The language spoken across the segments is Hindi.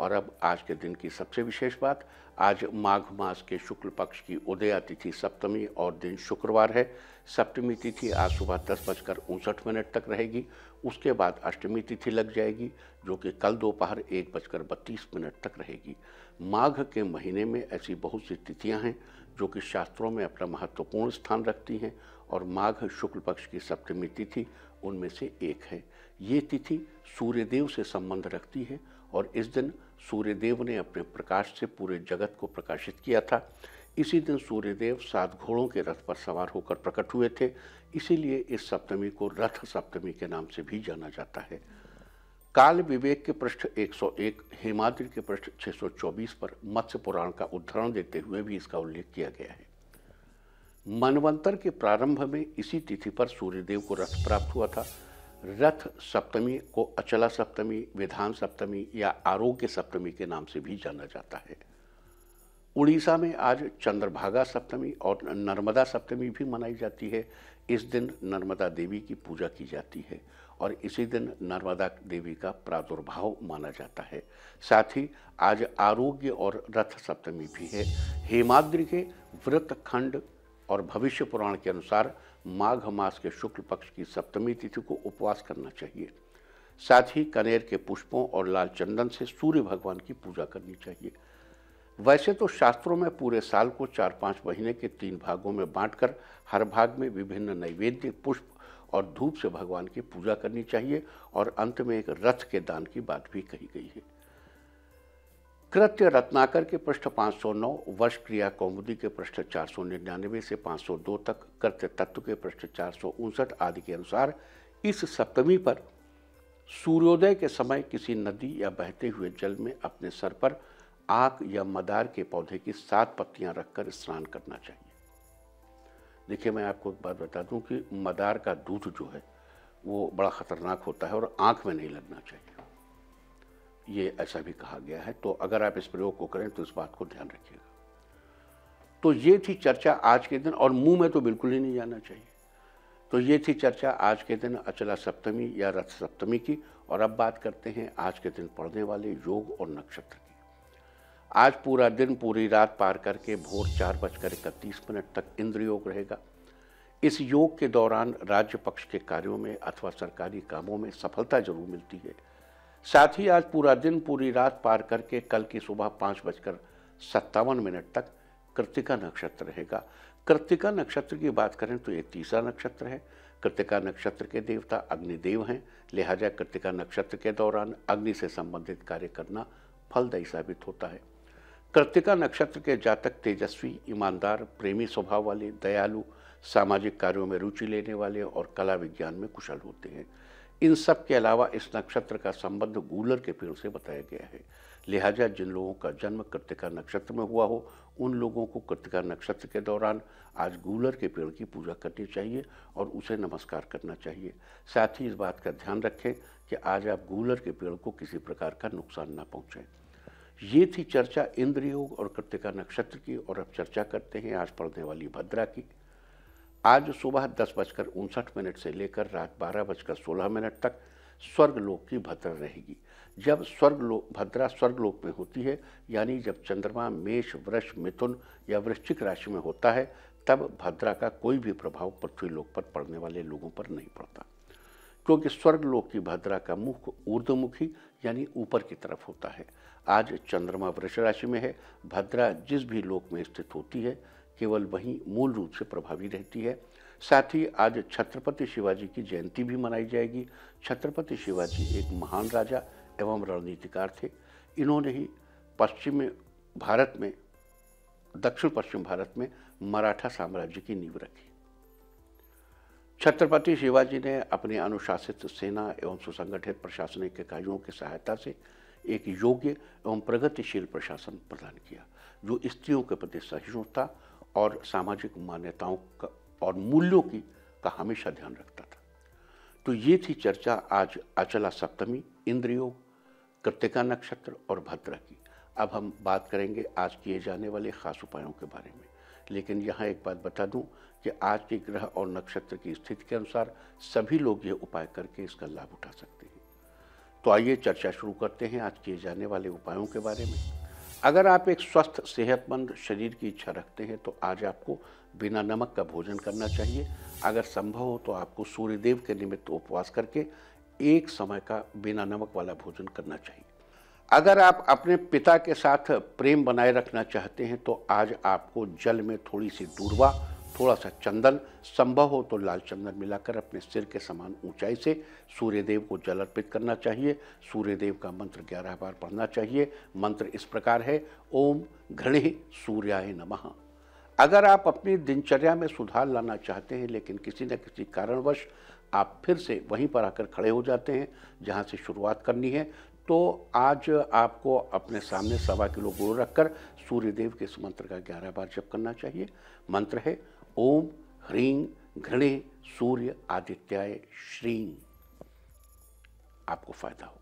और अब आज के दिन की सबसे विशेष बात आज माघ मास के शुक्ल पक्ष की उदया तिथि सप्तमी और दिन शुक्रवार है सप्तमी तिथि आज सुबह दस बजकर उनसठ मिनट तक रहेगी उसके बाद अष्टमी तिथि लग जाएगी जो कि कल दोपहर एक बजकर बत्तीस मिनट तक रहेगी माघ के महीने में ऐसी बहुत सी तिथियां हैं जो कि शास्त्रों में अपना महत्वपूर्ण स्थान रखती हैं और माघ शुक्ल पक्ष की सप्तमी तिथि उनमें से एक है ये तिथि सूर्यदेव से संबंध रखती है और इस दिन सूर्यदेव ने अपने प्रकाश से पूरे जगत को प्रकाशित किया था इसी दिन सूर्यदेव सात घोड़ों के रथ पर सवार होकर प्रकट हुए थे इसीलिए इस सप्तमी को रथ सप्तमी के नाम से भी जाना जाता है काल विवेक के पृष्ठ 101 हिमाद्री के पृष्ठ 624 पर मत्स्य पुराण का उदाहरण देते हुए भी इसका उल्लेख किया गया है मनवंतर के प्रारंभ में इसी तिथि पर सूर्यदेव को रथ प्राप्त हुआ था रथ सप्तमी को अचला सप्तमी विधान सप्तमी या आरोग्य सप्तमी के नाम से भी जाना जाता है उड़ीसा में आज चंद्रभागा सप्तमी और नर्मदा सप्तमी भी मनाई जाती है इस दिन नर्मदा देवी की पूजा की जाती है और इसी दिन नर्मदा देवी का प्रादुर्भाव माना जाता है साथ ही आज आरोग्य और रथ सप्तमी भी है हेमाद्री के व्रत खंड और भविष्य पुराण के अनुसार माघ मास के शुक्ल पक्ष की सप्तमी तिथि को उपवास करना चाहिए साथ ही कनेर के पुष्पों और लाल चंदन से सूर्य भगवान की पूजा करनी चाहिए वैसे तो शास्त्रों में पूरे साल को चार पाँच महीने के तीन भागों में बांटकर हर भाग में विभिन्न नैवेद्य पुष्प और धूप से भगवान की पूजा करनी चाहिए और अंत में एक रथ के दान की बात भी कही गई है कृत्य रत्नाकर के पृष्ठ 509 वर्ष क्रिया कौमुदी के पृष्ठ चार सौ निन्यानवे से 502 तक कृत्य तत्व के पृष्ठ चार आदि के अनुसार इस सप्तमी पर सूर्योदय के समय किसी नदी या बहते हुए जल में अपने सर पर आक या मदार के पौधे की सात पत्तियां रखकर स्नान करना चाहिए देखिए मैं आपको एक बात बता दूं कि मदार का दूध जो है वो बड़ा ख़तरनाक होता है और आंख में नहीं लगना चाहिए ये ऐसा भी कहा गया है तो अगर आप इस प्रयोग को करें तो इस बात को ध्यान रखिएगा तो ये थी चर्चा आज के दिन और मुंह में तो बिल्कुल ही नहीं जाना चाहिए तो ये थी चर्चा आज के दिन अचला सप्तमी या रथ सप्तमी की और अब बात करते हैं आज के दिन पढ़ने वाले योग और नक्षत्र की आज पूरा दिन पूरी रात पार करके भोर चार बजकर इकतीस मिनट तक इंद्र योग रहेगा इस योग के दौरान राज्य पक्ष के कार्यों में अथवा सरकारी कामों में सफलता जरूर मिलती है साथ ही आज पूरा दिन पूरी रात पार करके कल की सुबह पाँच बजकर सत्तावन मिनट तक कृतिका नक्षत्र रहेगा कृतिका नक्षत्र की बात करें तो ये तीसरा नक्षत्र है कृतिका नक्षत्र के देवता अग्निदेव हैं लिहाजा कृतिका नक्षत्र के दौरान अग्नि से संबंधित कार्य करना फलदायी साबित होता है कृतिका नक्षत्र के जातक तेजस्वी ईमानदार प्रेमी स्वभाव वाले दयालु सामाजिक कार्यों में रुचि लेने वाले और कला विज्ञान में कुशल होते हैं इन सब के अलावा इस नक्षत्र का संबंध गूलर के पेड़ से बताया गया है लिहाजा जिन लोगों का जन्म कृतिका नक्षत्र में हुआ हो उन लोगों को कृतिका नक्षत्र के दौरान आज गूलर के पेड़ की पूजा करनी चाहिए और उसे नमस्कार करना चाहिए साथ ही इस बात का ध्यान रखें कि आज आप गूलर के पेड़ को किसी प्रकार का नुकसान ना पहुँचें ये थी चर्चा इंद्रयोग और कृतिका नक्षत्र की और अब चर्चा करते हैं आज पढ़ने वाली भद्रा की आज सुबह दस बजकर उनसठ मिनट से लेकर रात बारह बजकर सोलह मिनट तक स्वर्गलोक की भद्रा रहेगी जब स्वर्गलोक भद्रा स्वर्गलोक में होती है यानी जब चंद्रमा मेष वृष मिथुन या वृश्चिक राशि में होता है तब भद्रा का कोई भी प्रभाव पृथ्वी लोक पर पड़ने वाले लोगों पर नहीं पड़ता क्योंकि स्वर्गलोक की भद्रा का मुख ऊर्धमुखी यानी ऊपर की तरफ होता है आज चंद्रमा वृष राशि में है भद्रा जिस भी लोक में स्थित होती है केवल वहीं मूल रूप से प्रभावी रहती है साथ ही आज छत्रपति शिवाजी की जयंती भी मनाई जाएगी छत्रपति शिवाजी एक महान राजा एवं रणनीतिकार थे इन्होंने ही पश्चिम भारत में दक्षिण पश्चिम भारत में मराठा साम्राज्य की नींव रखी छत्रपति शिवाजी ने अपने अनुशासित सेना एवं सुसंगठित प्रशासनिक इकाइयों की सहायता से एक योग्य एवं प्रगतिशील प्रशासन प्रदान किया जो स्त्रियों के प्रति सहिष्णुता और सामाजिक मान्यताओं का और मूल्यों की का हमेशा ध्यान रखता था तो ये थी चर्चा आज अचला सप्तमी इंद्रियों कृतिका नक्षत्र और भद्रा की अब हम बात करेंगे आज किए जाने वाले खास उपायों के बारे में लेकिन यहाँ एक बात बता दूँ कि आज के ग्रह और नक्षत्र की स्थिति के अनुसार सभी लोग ये उपाय करके इसका लाभ उठा सकते हैं तो आइए चर्चा शुरू करते हैं आज किए जाने वाले उपायों के बारे में अगर आप एक स्वस्थ सेहतमंद शरीर की इच्छा रखते हैं तो आज आपको बिना नमक का भोजन करना चाहिए अगर संभव हो तो आपको सूर्यदेव के निमित्त उपवास करके एक समय का बिना नमक वाला भोजन करना चाहिए अगर आप अपने पिता के साथ प्रेम बनाए रखना चाहते हैं तो आज आपको जल में थोड़ी सी दूरवा थोड़ा सा चंदन संभव हो तो लाल चंदन मिलाकर अपने सिर के समान ऊंचाई से सूर्यदेव को जल अर्पित करना चाहिए सूर्यदेव का मंत्र ग्यारह बार पढ़ना चाहिए मंत्र इस प्रकार है ओम घृणि सूर्याय नमः अगर आप अपनी दिनचर्या में सुधार लाना चाहते हैं लेकिन किसी न किसी कारणवश आप फिर से वहीं पर आकर खड़े हो जाते हैं जहाँ से शुरुआत करनी है तो आज आपको अपने सामने सवा किलो गुड़ रखकर सूर्यदेव के इस मंत्र का ग्यारह बार जप करना चाहिए मंत्र है ओम ह्रीं घृणे सूर्य आदित्याय श्री आपको फायदा होगा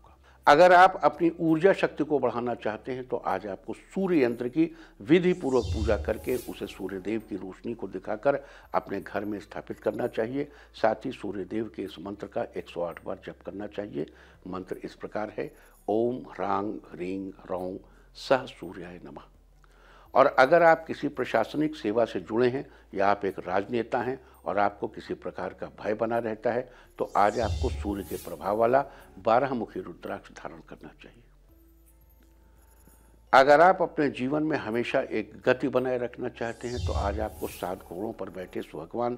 अगर आप अपनी ऊर्जा शक्ति को बढ़ाना चाहते हैं तो आज आपको सूर्य यंत्र की विधि पूर्वक पूजा करके उसे सूर्यदेव की रोशनी को दिखाकर अपने घर में स्थापित करना चाहिए साथ ही सूर्यदेव के इस मंत्र का 108 बार जप करना चाहिए मंत्र इस प्रकार है ओम ह्रांग ह्रीं रौ सह सूर्याय नमः और अगर आप किसी प्रशासनिक सेवा से जुड़े हैं या आप एक राजनेता हैं और आपको किसी प्रकार का भय बना रहता है तो आज आपको सूर्य के प्रभाव वाला बारहमुखी रुद्राक्ष धारण करना चाहिए अगर आप अपने जीवन में हमेशा एक गति बनाए रखना चाहते हैं तो आज आपको सात घोड़ों पर बैठे भगवान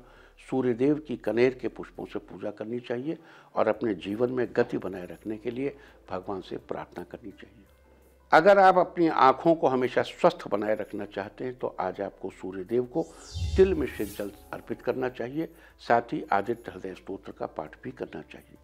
सूर्यदेव की कनेर के पुष्पों से पूजा करनी चाहिए और अपने जीवन में गति बनाए रखने के लिए भगवान से प्रार्थना करनी चाहिए अगर आप अपनी आँखों को हमेशा स्वस्थ बनाए रखना चाहते हैं तो आज आपको सूर्यदेव को तिल मिश्रित जल अर्पित करना चाहिए साथ ही आदित्य हृदय स्त्रोत्र का पाठ भी करना चाहिए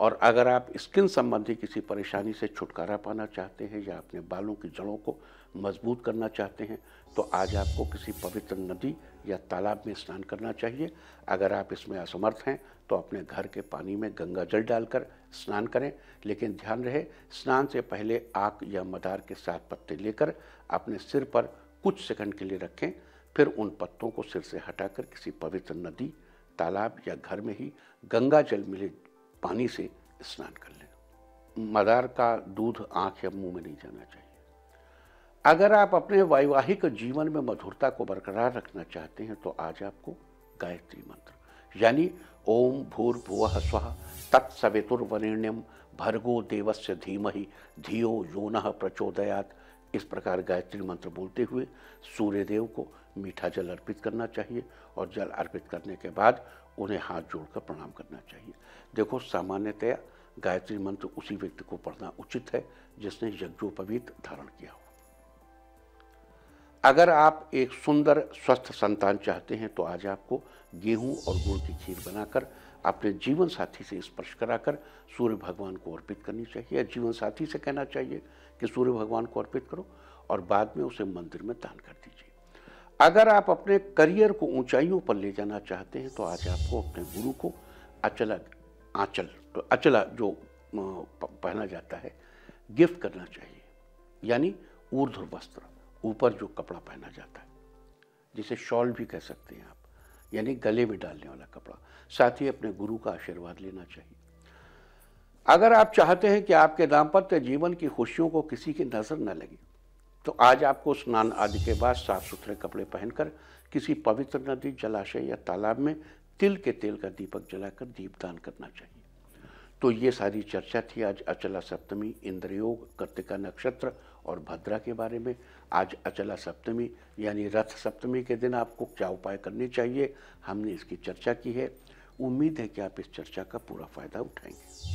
और अगर आप स्किन संबंधी किसी परेशानी से छुटकारा पाना चाहते हैं या अपने बालों की जड़ों को मजबूत करना चाहते हैं तो आज आपको किसी पवित्र नदी या तालाब में स्नान करना चाहिए अगर आप इसमें असमर्थ हैं तो अपने घर के पानी में गंगा जल डालकर स्नान करें लेकिन ध्यान रहे स्नान से पहले आक या मदार के साथ पत्ते लेकर अपने सिर पर कुछ सेकंड के लिए रखें फिर उन पत्तों को सिर से हटाकर किसी पवित्र नदी तालाब या घर में ही गंगा जल मिले पानी से स्नान कर लें मदार का दूध आंख या मुंह में नहीं जाना चाहिए अगर आप अपने वैवाहिक जीवन में मधुरता को बरकरार रखना चाहते हैं तो आज आपको गायत्री मंत्र यानी ओम भुव स्व तत्सवितुर्वरेण्यम भर्गो देवस्य धीमहि धियो यो न प्रचोदयात इस प्रकार गायत्री मंत्र बोलते हुए सूर्यदेव को मीठा जल अर्पित करना चाहिए और जल अर्पित करने के बाद उन्हें हाथ जोड़कर प्रणाम करना चाहिए देखो सामान्यतया गायत्री मंत्र उसी व्यक्ति को पढ़ना उचित है जिसने यज्ञोपवीत धारण किया हो अगर आप एक सुंदर स्वस्थ संतान चाहते हैं तो आज आपको गेहूं और गुड़ की खीर बनाकर अपने जीवन साथी से स्पर्श कराकर सूर्य भगवान को अर्पित करनी चाहिए या जीवन साथी से कहना चाहिए कि सूर्य भगवान को अर्पित करो और बाद में उसे मंदिर में दान कर दीजिए अगर आप अपने करियर को ऊंचाइयों पर ले जाना चाहते हैं तो आज आपको अपने गुरु को अचलक आंचल तो अचला जो पहना जाता है गिफ्ट करना चाहिए यानी ऊर्ध्व वस्त्र ऊपर जो कपड़ा पहना जाता है जिसे शॉल भी कह सकते हैं आप यानी गले में डालने वाला कपड़ा साथ ही अपने गुरु का आशीर्वाद लेना चाहिए अगर आप चाहते हैं कि आपके दाम्पत्य जीवन की खुशियों को किसी की नज़र न लगे तो आज आपको स्नान आदि के बाद साफ सुथरे कपड़े पहनकर किसी पवित्र नदी जलाशय या तालाब में तिल के तेल का दीपक जलाकर दीपदान करना चाहिए तो ये सारी चर्चा थी आज अचला सप्तमी इंद्रयोग कृतिका नक्षत्र और भद्रा के बारे में आज अचला सप्तमी यानी रथ सप्तमी के दिन आपको क्या उपाय करने चाहिए हमने इसकी चर्चा की है उम्मीद है कि आप इस चर्चा का पूरा फायदा उठाएंगे